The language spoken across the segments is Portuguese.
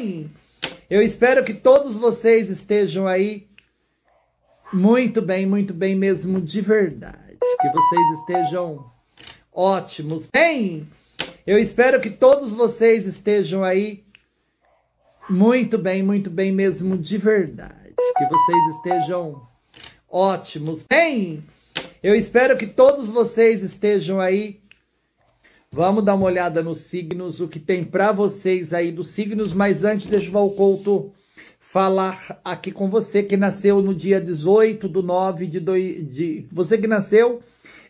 bem? Eu espero que todos vocês estejam aí muito bem, muito bem mesmo, de verdade. Que vocês estejam ótimos, bem? Eu espero que todos vocês estejam aí muito bem, muito bem mesmo, de verdade. Que vocês estejam ótimos, bem? Eu espero que todos vocês estejam aí Vamos dar uma olhada nos signos, o que tem para vocês aí dos signos, mas antes deixa o Valcouto falar aqui com você que nasceu no dia 18 do 9 de, do, de você que nasceu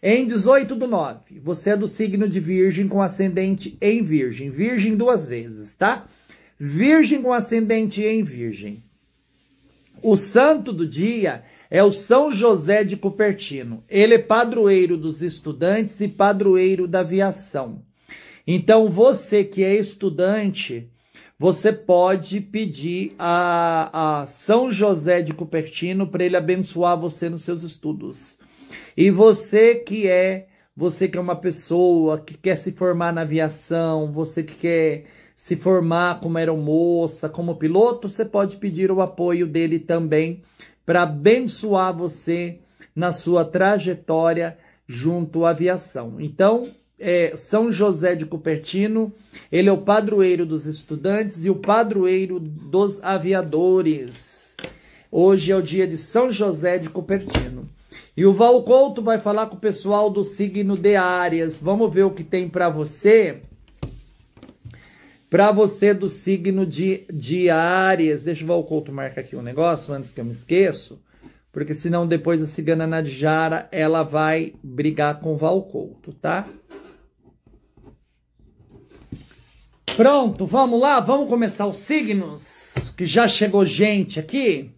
em 18 do 9. Você é do signo de Virgem com ascendente em Virgem. Virgem duas vezes, tá? Virgem com ascendente em Virgem. O santo do dia é o São José de Cupertino. Ele é padroeiro dos estudantes e padroeiro da aviação. Então, você que é estudante, você pode pedir a, a São José de Cupertino para ele abençoar você nos seus estudos. E você que é, você que é uma pessoa que quer se formar na aviação, você que quer se formar como aeromoça, como piloto, você pode pedir o apoio dele também para abençoar você na sua trajetória junto à aviação. Então, é, São José de Cupertino, ele é o padroeiro dos estudantes e o padroeiro dos aviadores. Hoje é o dia de São José de Cupertino. E o Val Couto vai falar com o pessoal do signo de Áries. Vamos ver o que tem para você. Para você do signo de, de Áries, deixa o Valcouto marcar aqui um negócio antes que eu me esqueço, porque senão depois a cigana Nadjara, ela vai brigar com o Valcouto, tá? Pronto, vamos lá, vamos começar os signos, que já chegou gente aqui.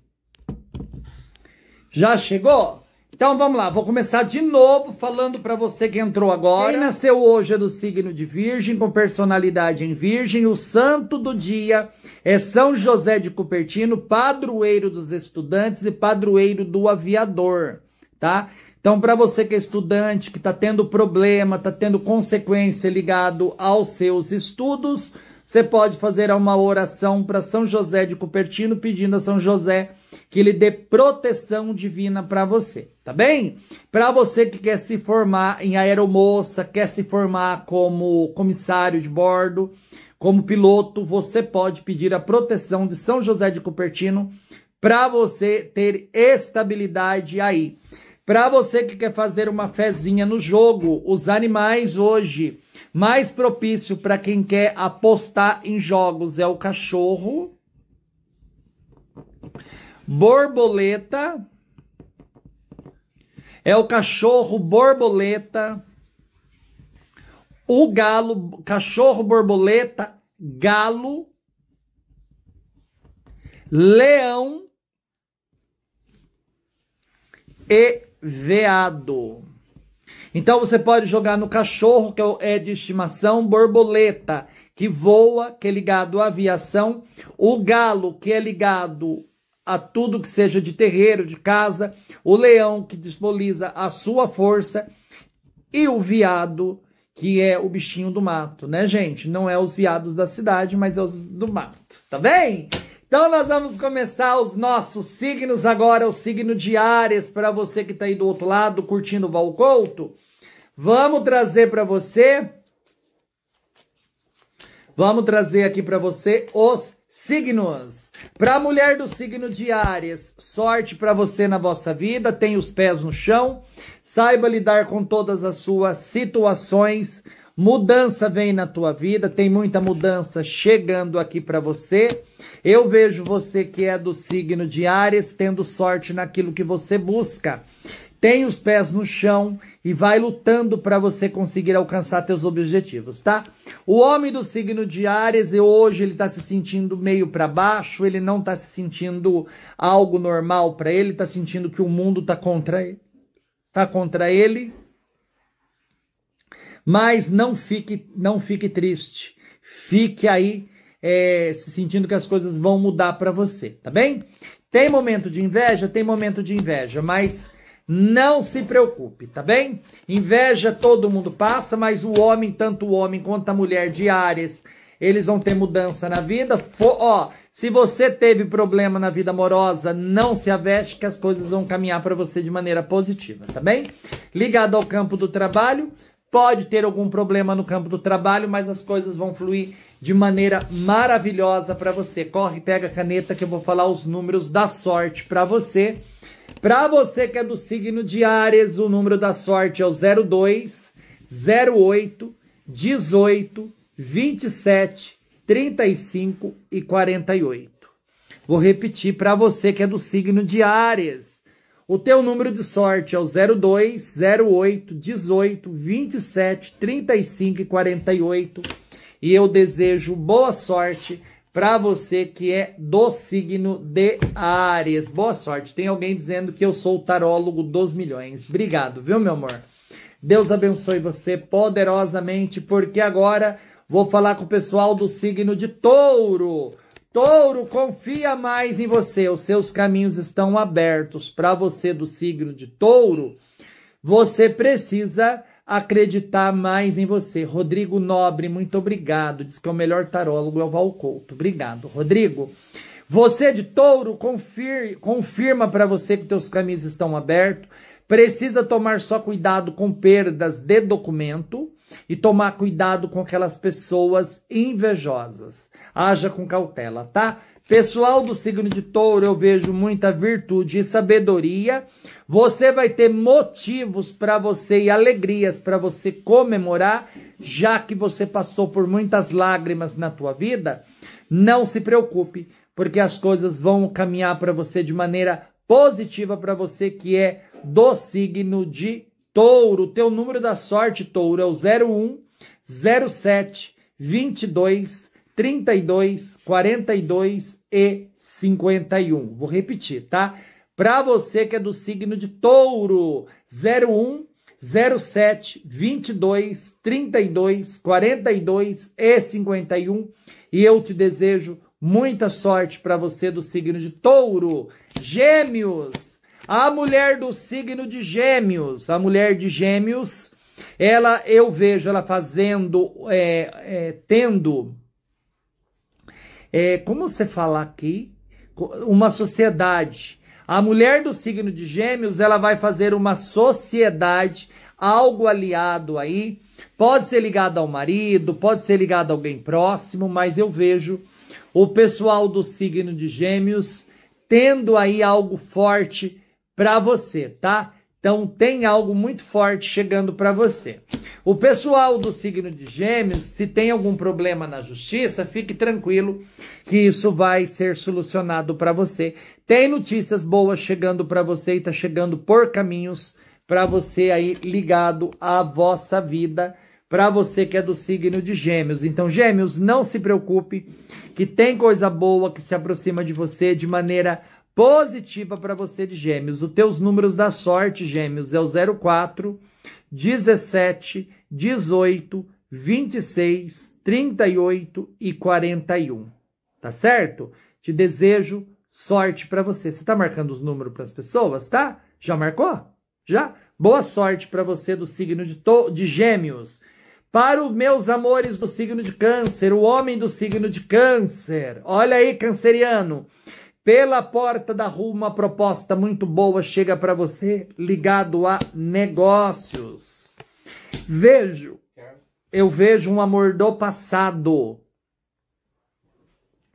Já chegou? Então vamos lá, vou começar de novo falando para você que entrou agora. Quem nasceu hoje é do signo de Virgem, com personalidade em Virgem. O santo do dia é São José de Cupertino, padroeiro dos estudantes e padroeiro do aviador, tá? Então para você que é estudante, que está tendo problema, está tendo consequência ligado aos seus estudos, você pode fazer uma oração para São José de Cupertino, pedindo a São José que lhe dê proteção divina para você, tá bem? Para você que quer se formar em aeromoça, quer se formar como comissário de bordo, como piloto, você pode pedir a proteção de São José de Cupertino para você ter estabilidade aí. Para você que quer fazer uma fezinha no jogo, os animais hoje mais propício para quem quer apostar em jogos é o cachorro, borboleta, é o cachorro borboleta, o galo, cachorro borboleta, galo, leão e veado. Então você pode jogar no cachorro, que é, é de estimação, borboleta, que voa, que é ligado à aviação, o galo, que é ligado a tudo que seja de terreiro, de casa, o leão, que simboliza a sua força, e o viado, que é o bichinho do mato, né, gente? Não é os viados da cidade, mas é os do mato, tá bem? Então nós vamos começar os nossos signos agora, o signo de Ares, para você que está aí do outro lado curtindo o Valcouto. Vamos trazer para você Vamos trazer aqui para você os signos. Para a mulher do signo de Ares, sorte para você na vossa vida, tenha os pés no chão, saiba lidar com todas as suas situações Mudança vem na tua vida, tem muita mudança chegando aqui para você. Eu vejo você que é do signo de Ares tendo sorte naquilo que você busca. Tem os pés no chão e vai lutando para você conseguir alcançar teus objetivos, tá? O homem do signo de Ares, hoje ele está se sentindo meio para baixo, ele não está se sentindo algo normal para ele, está sentindo que o mundo está contra ele. Tá contra ele mas não fique, não fique triste. Fique aí é, se sentindo que as coisas vão mudar para você, tá bem? Tem momento de inveja, tem momento de inveja, mas não se preocupe, tá bem? Inveja todo mundo passa, mas o homem, tanto o homem quanto a mulher diárias, eles vão ter mudança na vida. ó, se você teve problema na vida amorosa, não se aveste que as coisas vão caminhar para você de maneira positiva, tá bem? Ligado ao campo do trabalho, pode ter algum problema no campo do trabalho, mas as coisas vão fluir de maneira maravilhosa para você. Corre, pega a caneta que eu vou falar os números da sorte para você. Para você que é do signo de Ares, o número da sorte é o 02, 08, 18, 27, 35 e 48. Vou repetir para você que é do signo de Ares. O teu número de sorte é o 02, 08, 18, 27, 35 e 48. E eu desejo boa sorte para você que é do signo de Ares. Boa sorte. Tem alguém dizendo que eu sou o tarólogo dos milhões. Obrigado, viu, meu amor? Deus abençoe você poderosamente, porque agora vou falar com o pessoal do signo de Touro. Touro, confia mais em você, os seus caminhos estão abertos para você do signo de Touro. Você precisa acreditar mais em você. Rodrigo Nobre, muito obrigado. Diz que é o melhor tarólogo é o Valcouto. Obrigado, Rodrigo. Você de Touro, confir, confirma para você que teus caminhos estão abertos. Precisa tomar só cuidado com perdas de documento e tomar cuidado com aquelas pessoas invejosas. Haja com cautela, tá? Pessoal do signo de touro, eu vejo muita virtude e sabedoria. Você vai ter motivos para você e alegrias para você comemorar, já que você passou por muitas lágrimas na tua vida. Não se preocupe, porque as coisas vão caminhar para você de maneira positiva para você que é do signo de Touro, o teu número da sorte, Touro, é o 01 07 22 32 42 e 51. Vou repetir, tá? Para você que é do signo de Touro, 01 07 22 32 42 e 51. E eu te desejo muita sorte para você do signo de Touro. Gêmeos, a mulher do signo de Gêmeos, a mulher de Gêmeos, ela eu vejo ela fazendo, é, é, tendo, é, como você fala aqui, uma sociedade. A mulher do signo de Gêmeos, ela vai fazer uma sociedade, algo aliado aí. Pode ser ligado ao marido, pode ser ligado a alguém próximo, mas eu vejo o pessoal do signo de Gêmeos tendo aí algo forte para você, tá? Então tem algo muito forte chegando para você. O pessoal do signo de Gêmeos, se tem algum problema na justiça, fique tranquilo que isso vai ser solucionado para você. Tem notícias boas chegando para você e tá chegando por caminhos para você aí ligado à vossa vida, para você que é do signo de Gêmeos. Então, Gêmeos, não se preocupe que tem coisa boa que se aproxima de você de maneira positiva para você de Gêmeos. Os teus números da sorte, Gêmeos, é o 04, 17, 18, 26, 38 e 41. Tá certo? Te desejo sorte para você. Você tá marcando os números para as pessoas, tá? Já marcou? Já? Boa sorte para você do signo de, de Gêmeos. Para os meus amores do signo de Câncer, o homem do signo de Câncer. Olha aí, canceriano. Pela porta da rua, uma proposta muito boa chega para você ligado a negócios. Vejo, eu vejo um amor do passado.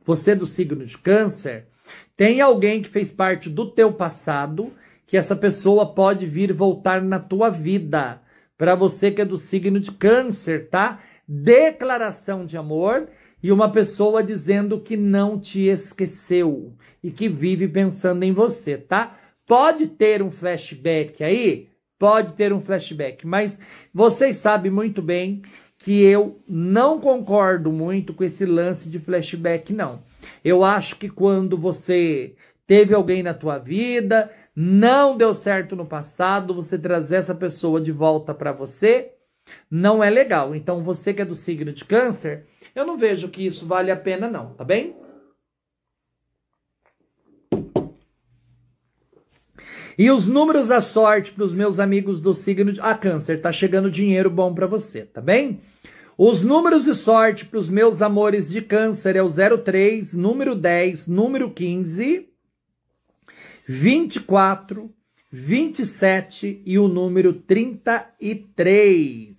Você é do signo de câncer, tem alguém que fez parte do teu passado que essa pessoa pode vir voltar na tua vida. Para você que é do signo de câncer, tá? Declaração de amor e uma pessoa dizendo que não te esqueceu e que vive pensando em você, tá? Pode ter um flashback aí, pode ter um flashback, mas vocês sabem muito bem que eu não concordo muito com esse lance de flashback, não. Eu acho que quando você teve alguém na tua vida, não deu certo no passado, você trazer essa pessoa de volta para você, não é legal. Então você que é do signo de câncer, eu não vejo que isso vale a pena, não, tá bem? E os números da sorte para os meus amigos do signo de ah, câncer, tá chegando dinheiro bom para você, tá bem? Os números de sorte para os meus amores de câncer é o 03, número 10, número 15, 24, 27 e o número 33.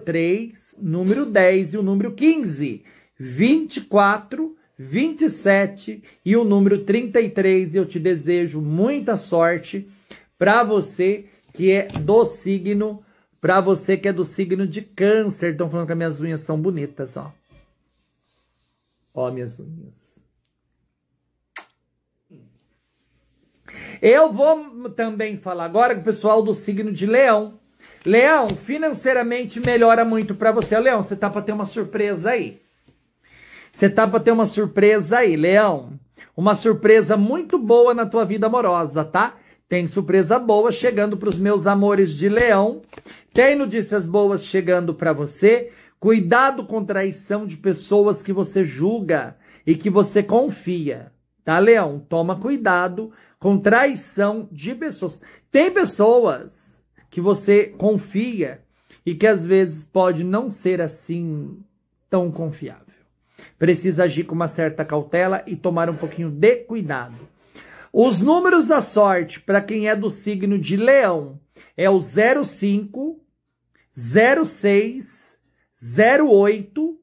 03 número 10 e o número 15. 24, 27 e o número 33. Eu te desejo muita sorte para você que é do signo, para você que é do signo de câncer. Estão falando que minhas unhas são bonitas, ó. Ó minhas unhas. Eu vou também falar agora com o pessoal do signo de Leão. Leão, financeiramente melhora muito para você. Leão, você tá para ter uma surpresa aí. Você tá para ter uma surpresa aí, Leão. Uma surpresa muito boa na tua vida amorosa, tá? Tem surpresa boa chegando para os meus amores de Leão. Tem notícias boas chegando para você. Cuidado com traição de pessoas que você julga e que você confia, tá, Leão? Toma cuidado com traição de pessoas. Tem pessoas que você confia e que às vezes pode não ser assim tão confiável. Precisa agir com uma certa cautela e tomar um pouquinho de cuidado. Os números da sorte para quem é do signo de Leão é o 05, 06, 08,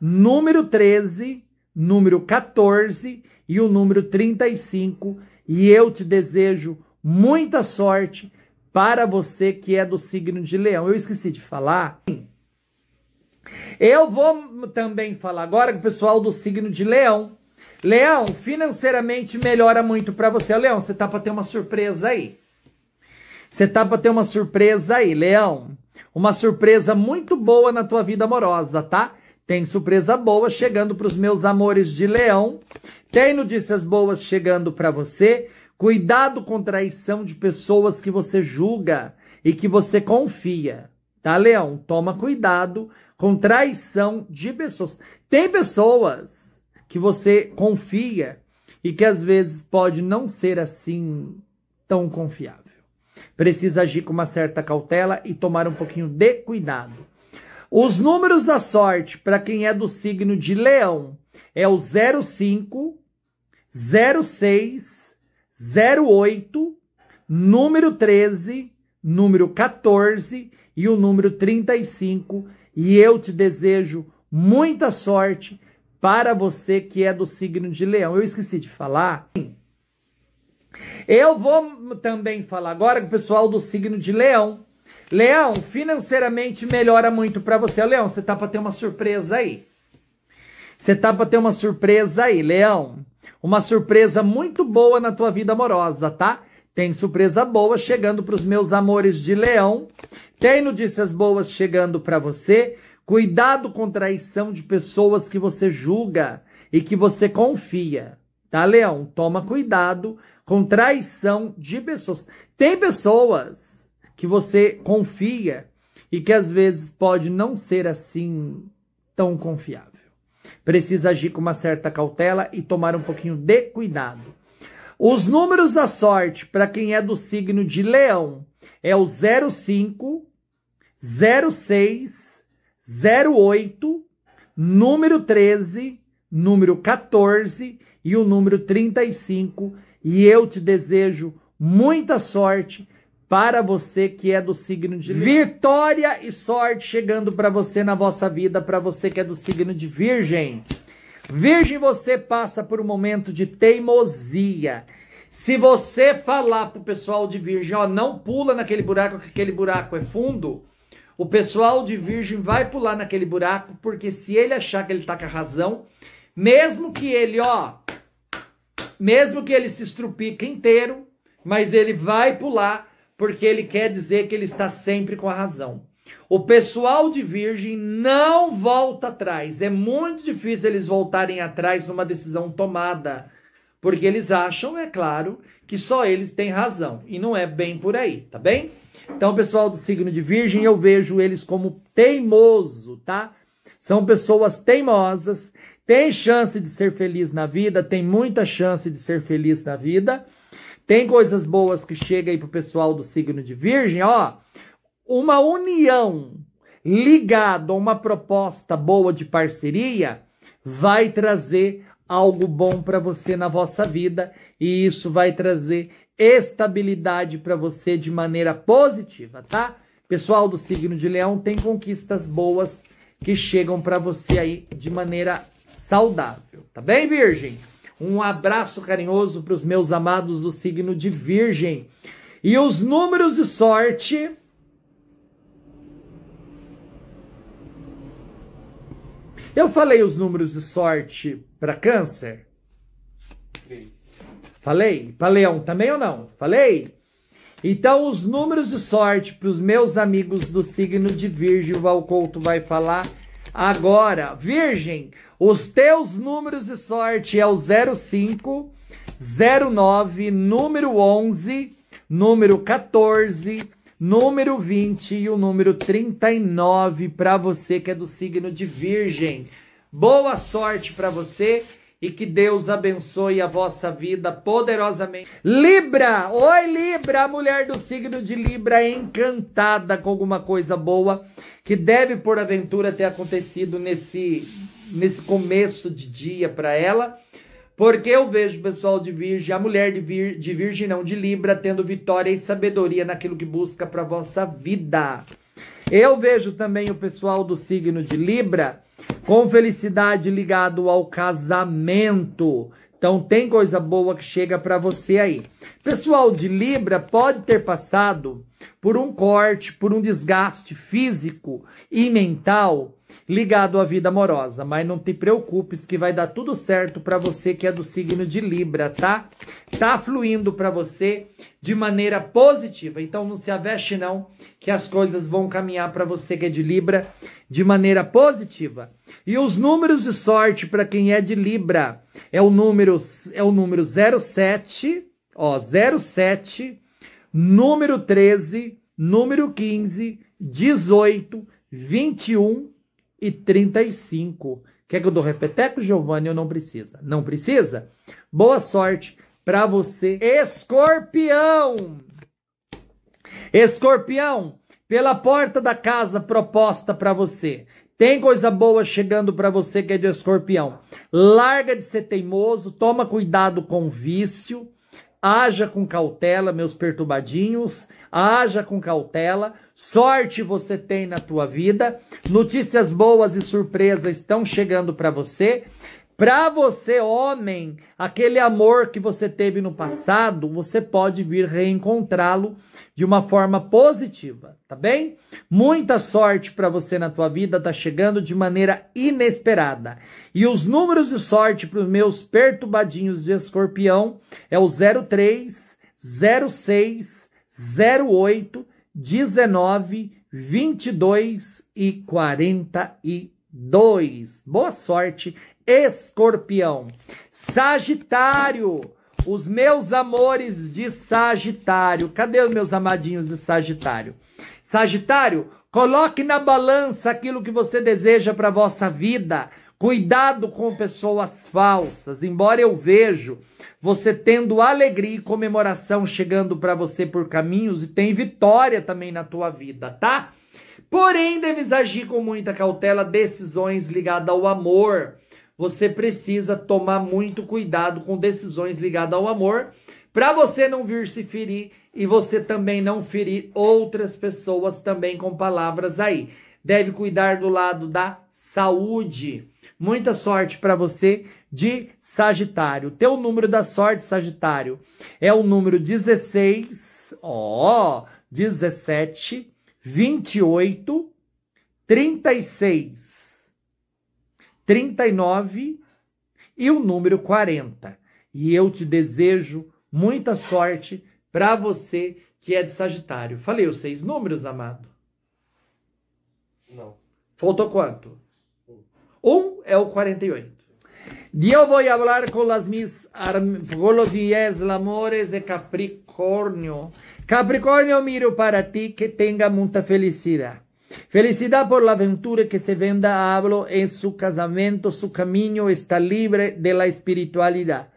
número 13, número 14 e o número 35. E eu te desejo muita sorte para você que é do signo de leão. Eu esqueci de falar. Eu vou também falar agora com o pessoal do signo de leão. Leão, financeiramente melhora muito para você. Leão, você tá para ter uma surpresa aí. Você tá para ter uma surpresa aí, Leão. Uma surpresa muito boa na tua vida amorosa, tá? Tem surpresa boa chegando para os meus amores de Leão. Tem notícias boas chegando para você. Cuidado com traição de pessoas que você julga e que você confia. Tá, Leão? Toma cuidado com traição de pessoas. Tem pessoas que você confia e que às vezes pode não ser assim tão confiável. Precisa agir com uma certa cautela e tomar um pouquinho de cuidado. Os números da sorte para quem é do signo de Leão é o 05, 06 08, número 13, número 14 e o número 35. E eu te desejo muita sorte para você que é do signo de Leão. Eu esqueci de falar. Eu vou também falar agora com o pessoal do signo de Leão. Leão, financeiramente melhora muito para você. Leão, você tá para ter uma surpresa aí. Você tá para ter uma surpresa aí, Leão uma surpresa muito boa na tua vida amorosa, tá? Tem surpresa boa chegando para os meus amores de leão. Tem notícias boas chegando para você. Cuidado com traição de pessoas que você julga e que você confia, tá, leão? Toma cuidado com traição de pessoas. Tem pessoas que você confia e que às vezes pode não ser assim tão confiável. Precisa agir com uma certa cautela e tomar um pouquinho de cuidado. Os números da sorte para quem é do signo de Leão é o 05, 06, 08, número 13, número 14 e o número 35. E eu te desejo muita sorte para você que é do signo de Vitória e sorte chegando para você na vossa vida, para você que é do signo de Virgem. Virgem, você passa por um momento de teimosia. Se você falar pro pessoal de Virgem, ó, não pula naquele buraco, que aquele buraco é fundo, o pessoal de Virgem vai pular naquele buraco, porque se ele achar que ele tá com a razão, mesmo que ele, ó, mesmo que ele se estrupica inteiro, mas ele vai pular porque ele quer dizer que ele está sempre com a razão. O pessoal de Virgem não volta atrás. É muito difícil eles voltarem atrás numa decisão tomada, porque eles acham, é claro, que só eles têm razão. E não é bem por aí, tá bem? Então, pessoal do signo de Virgem, eu vejo eles como teimoso, tá? São pessoas teimosas, tem chance de ser feliz na vida, tem muita chance de ser feliz na vida tem coisas boas que chega aí pro pessoal do signo de Virgem, ó. Uma união ligada a uma proposta boa de parceria vai trazer algo bom para você na vossa vida e isso vai trazer estabilidade para você de maneira positiva, tá? Pessoal do signo de Leão tem conquistas boas que chegam para você aí de maneira saudável, tá bem, Virgem? Um abraço carinhoso para os meus amados do signo de Virgem. E os números de sorte. Eu falei os números de sorte para Câncer? Três. Falei? Para Leão também ou não? Falei? Então, os números de sorte para os meus amigos do signo de Virgem, o Valcouto vai falar Agora, Virgem, os teus números de sorte é o 05, 09, número 11, número 14, número 20 e o número 39 para você que é do signo de Virgem. Boa sorte para você e que Deus abençoe a vossa vida poderosamente. Libra! Oi, Libra! A mulher do signo de Libra encantada com alguma coisa boa que deve porventura ter acontecido nesse, nesse começo de dia para ela, porque eu vejo o pessoal de Virgem, a mulher de, vir, de Virgem, não de Libra, tendo vitória e sabedoria naquilo que busca para vossa vida. Eu vejo também o pessoal do signo de Libra com felicidade ligado ao casamento. Então tem coisa boa que chega para você aí. Pessoal de Libra pode ter passado por um corte, por um desgaste físico e mental ligado à vida amorosa, mas não te preocupes que vai dar tudo certo para você que é do signo de Libra, tá? Tá fluindo para você de maneira positiva. Então não se aveste não, que as coisas vão caminhar para você que é de Libra de maneira positiva. E os números de sorte para quem é de Libra é o número é o número 07, ó, 07, número 13, número 15, 18, 21 e 35. Quer que eu dou repeteco, Giovanni? Eu não precisa. Não precisa? Boa sorte para você, Escorpião. Escorpião, pela porta da casa proposta para você. Tem coisa boa chegando para você que é de escorpião. Larga de ser teimoso, toma cuidado com o vício, haja com cautela, meus perturbadinhos, haja com cautela. Sorte você tem na tua vida. Notícias boas e surpresas estão chegando para você. Para você, homem, aquele amor que você teve no passado, você pode vir reencontrá-lo de uma forma positiva, tá bem? Muita sorte para você na tua vida, tá chegando de maneira inesperada. E os números de sorte para os meus perturbadinhos de escorpião é o 03, 06, 08, 19, 22 e 42. Boa sorte Escorpião. Sagitário. Os meus amores de Sagitário. Cadê os meus amadinhos de Sagitário? Sagitário, coloque na balança aquilo que você deseja para a vossa vida. Cuidado com pessoas falsas. Embora eu vejo você tendo alegria e comemoração chegando para você por caminhos e tem vitória também na tua vida, tá? Porém, deves agir com muita cautela, decisões ligadas ao amor você precisa tomar muito cuidado com decisões ligadas ao amor, para você não vir se ferir e você também não ferir outras pessoas também com palavras aí. Deve cuidar do lado da saúde. Muita sorte para você de Sagitário. Teu número da sorte, Sagitário, é o número 16, ó, 17, 28, 36. 39 e o número 40. E eu te desejo muita sorte para você que é de Sagitário. Falei os seis números, amado? Não. Faltou quanto? Um é o 48. Eu vou falar com os minhas com amores de Capricórnio. Capricórnio, miro para ti que tenha muita felicidade. Felicidad por la aventura que se venda hablo en su casamiento, su camino está libre de la espiritualidad.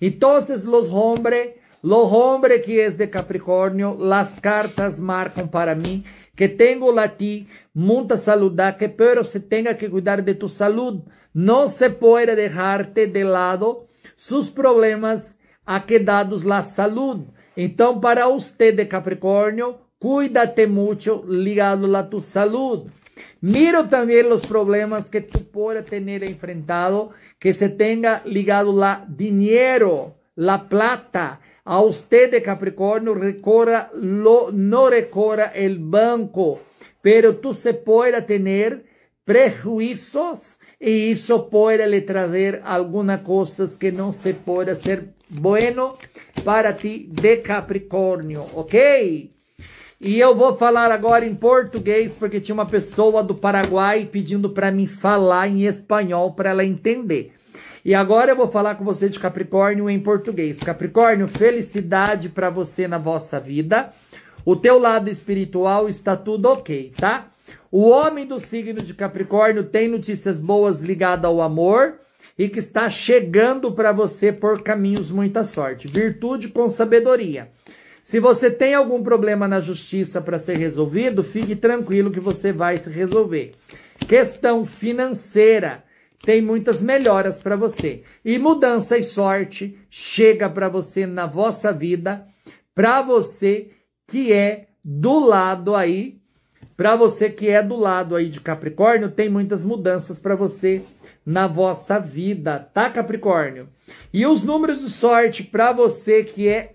Entonces los hombres, los hombres que es de Capricornio, las cartas marcan para mí que tengo la ti, mucha salud que pero se tenga que cuidar de tu salud. No se puede dejarte de lado sus problemas a quedados la salud. entonces para usted de capricornio Cuídate mucho ligado a tu salud. Miro también los problemas que tú puedas tener enfrentado, que se tenga ligado la dinero, la plata. A usted de Capricornio recorra lo, no recora el banco, pero tú se pueda tener prejuicios y eso puede le traer algunas cosas que no se puede ser bueno para ti de Capricornio, ¿ok? E eu vou falar agora em português, porque tinha uma pessoa do Paraguai pedindo para mim falar em espanhol para ela entender. E agora eu vou falar com você de Capricórnio em português. Capricórnio, felicidade para você na vossa vida. O teu lado espiritual está tudo ok, tá? O homem do signo de Capricórnio tem notícias boas ligadas ao amor e que está chegando para você por caminhos muita sorte. Virtude com sabedoria. Se você tem algum problema na justiça para ser resolvido, fique tranquilo que você vai se resolver. Questão financeira. Tem muitas melhoras para você. E mudança e sorte chega para você na vossa vida, para você que é do lado aí, para você que é do lado aí de Capricórnio, tem muitas mudanças para você na vossa vida, tá Capricórnio? E os números de sorte para você que é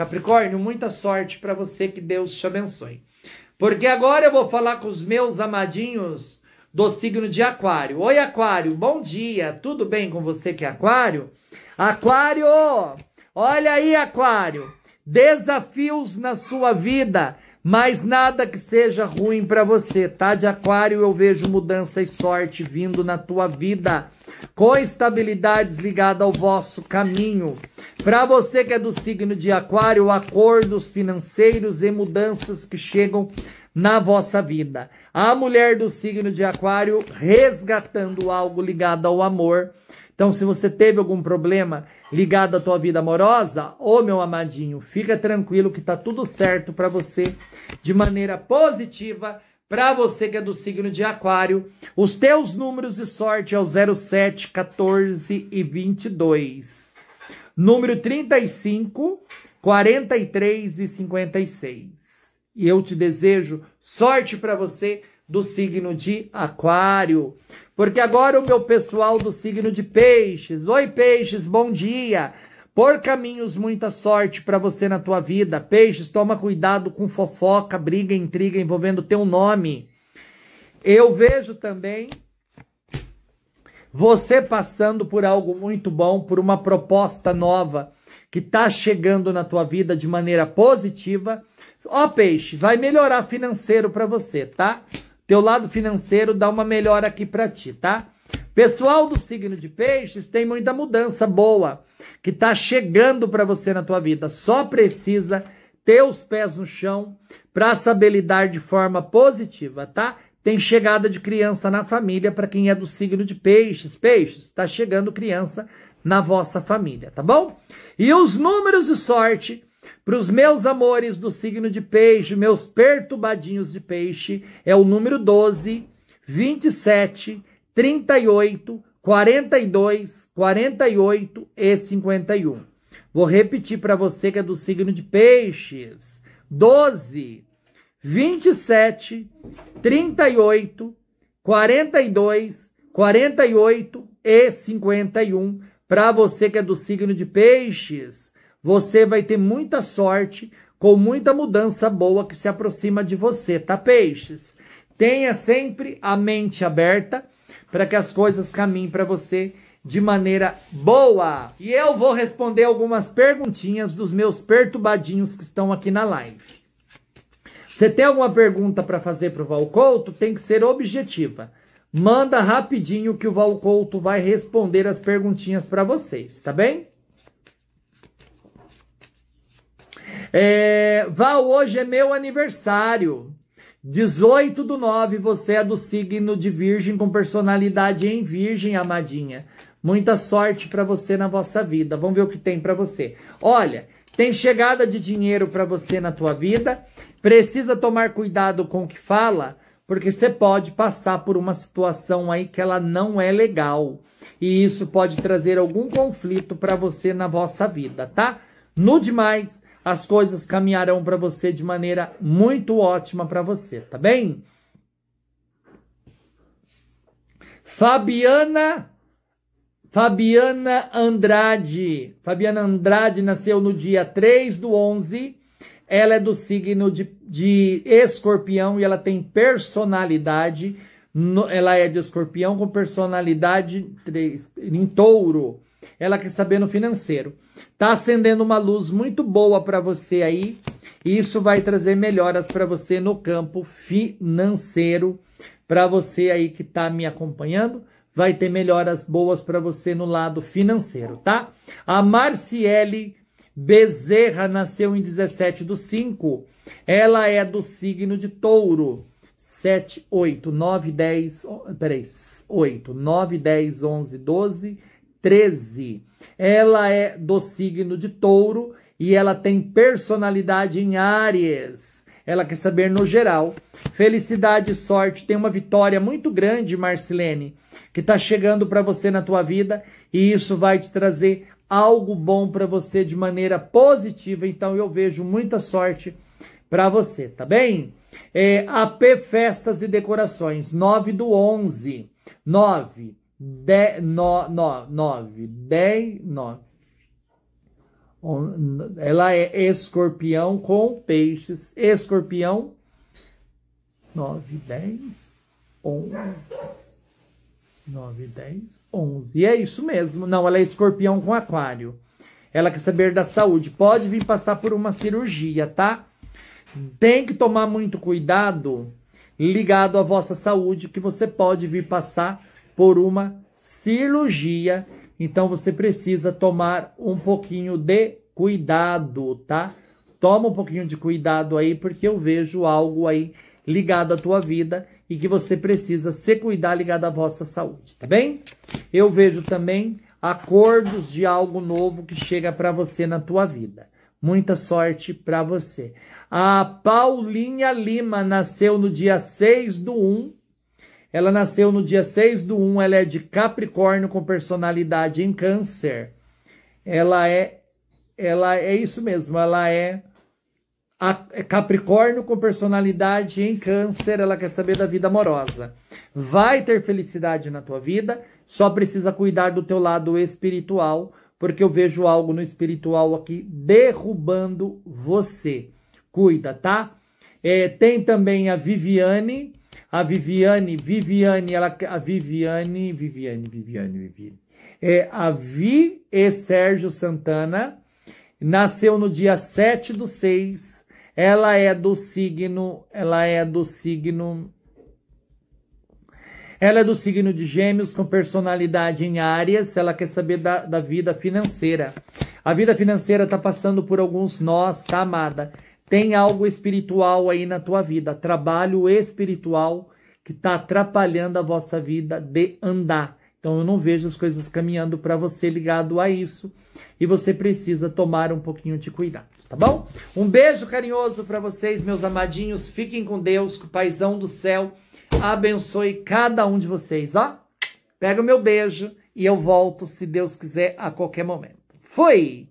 Capricórnio, muita sorte para você, que Deus te abençoe. Porque agora eu vou falar com os meus amadinhos do signo de Aquário. Oi, Aquário, bom dia. Tudo bem com você que é Aquário? Aquário, olha aí, Aquário. Desafios na sua vida, mas nada que seja ruim para você, tá? De Aquário eu vejo mudança e sorte vindo na tua vida com estabilidades ligada ao vosso caminho. Para você que é do signo de Aquário, acordos financeiros e mudanças que chegam na vossa vida. A mulher do signo de Aquário resgatando algo ligado ao amor. Então, se você teve algum problema ligado à tua vida amorosa, ô meu amadinho, fica tranquilo que tá tudo certo para você de maneira positiva para você que é do signo de Aquário, os teus números de sorte é o 07, 14 e 22. Número 35, 43 e 56. E eu te desejo sorte para você do signo de Aquário. Porque agora o meu pessoal do signo de Peixes. Oi, Peixes, bom dia. Por caminhos, muita sorte para você na tua vida. Peixes, toma cuidado com fofoca, briga, intriga envolvendo teu nome. Eu vejo também você passando por algo muito bom, por uma proposta nova que está chegando na tua vida de maneira positiva. Ó, peixe, vai melhorar financeiro para você, tá? Teu lado financeiro dá uma melhora aqui para ti, tá? Pessoal do signo de peixes tem muita mudança boa que está chegando para você na tua vida. Só precisa ter os pés no chão para saber lidar de forma positiva, tá? Tem chegada de criança na família para quem é do signo de peixes. Peixes, está chegando criança na vossa família, tá bom? E os números de sorte para os meus amores do signo de peixe, meus perturbadinhos de peixe, é o número 12, 27, 38, 42, 48 e 51. Vou repetir para você que é do signo de Peixes. 12, 27, 38, 42, 48 e 51. Para você que é do signo de Peixes, você vai ter muita sorte com muita mudança boa que se aproxima de você, tá, Peixes? Tenha sempre a mente aberta para que as coisas caminhem para você de maneira boa. E eu vou responder algumas perguntinhas dos meus perturbadinhos que estão aqui na live. Você tem alguma pergunta para fazer para o Valcouto? Tem que ser objetiva. Manda rapidinho que o Valcouto vai responder as perguntinhas para vocês, tá bem? É, Val, hoje é meu aniversário. 18 do 9, você é do signo de Virgem com personalidade em Virgem, amadinha. Muita sorte para você na vossa vida. Vamos ver o que tem para você. Olha, tem chegada de dinheiro para você na tua vida. Precisa tomar cuidado com o que fala, porque você pode passar por uma situação aí que ela não é legal. E isso pode trazer algum conflito para você na vossa vida, tá? No demais, as coisas caminharão para você de maneira muito ótima para você, tá bem? Fabiana Fabiana Andrade. Fabiana Andrade nasceu no dia 3 do 11. Ela é do signo de, de escorpião e ela tem personalidade. No, ela é de escorpião com personalidade 3, em touro. Ela quer saber no financeiro. Tá acendendo uma luz muito boa para você aí. E isso vai trazer melhoras para você no campo financeiro. Para você aí que tá me acompanhando, vai ter melhoras boas para você no lado financeiro, tá? A Marciele Bezerra nasceu em 17 do 5. Ela é do signo de touro. 7, 8, 9, 10, peraí, 8, 9, 10, 11, 12, 13. Ela é do signo de touro e ela tem personalidade em Áries. Ela quer saber no geral. Felicidade e sorte. Tem uma vitória muito grande, Marcelene, que está chegando para você na tua vida e isso vai te trazer algo bom para você de maneira positiva. Então eu vejo muita sorte para você, tá bem? É, AP Festas e Decorações, 9 do 11. 9 de, no, no, nove, dez, nove. Ela é escorpião com peixes. Escorpião, nove, dez, onze. Nove, dez, onze. E é isso mesmo. Não, ela é escorpião com aquário. Ela quer saber da saúde. Pode vir passar por uma cirurgia, tá? Tem que tomar muito cuidado ligado à vossa saúde, que você pode vir passar por uma cirurgia, então você precisa tomar um pouquinho de cuidado, tá? Toma um pouquinho de cuidado aí, porque eu vejo algo aí ligado à tua vida e que você precisa se cuidar ligado à vossa saúde, tá bem? Eu vejo também acordos de algo novo que chega para você na tua vida. Muita sorte para você. A Paulinha Lima nasceu no dia 6 do 1 ela nasceu no dia 6 do 1, ela é de Capricórnio com personalidade em Câncer. Ela é ela é isso mesmo, ela é, a, é Capricórnio com personalidade em Câncer, ela quer saber da vida amorosa. Vai ter felicidade na tua vida, só precisa cuidar do teu lado espiritual, porque eu vejo algo no espiritual aqui derrubando você. Cuida, tá? É, tem também a Viviane, a Viviane, Viviane, ela, a Viviane, Viviane, Viviane, Viviane. É, a Vi e Sérgio Santana nasceu no dia 7 do 6. Ela é do signo, ela é do signo ela é do signo de Gêmeos, com personalidade em áreas. Ela quer saber da, da vida financeira. A vida financeira está passando por alguns nós, tá, amada? Tem algo espiritual aí na tua vida, trabalho espiritual que está atrapalhando a vossa vida de andar. Então eu não vejo as coisas caminhando para você ligado a isso e você precisa tomar um pouquinho de cuidado, tá bom? Um beijo carinhoso para vocês, meus amadinhos. Fiquem com Deus, que o Paizão do céu abençoe cada um de vocês, ó. Pega o meu beijo e eu volto, se Deus quiser, a qualquer momento. Fui!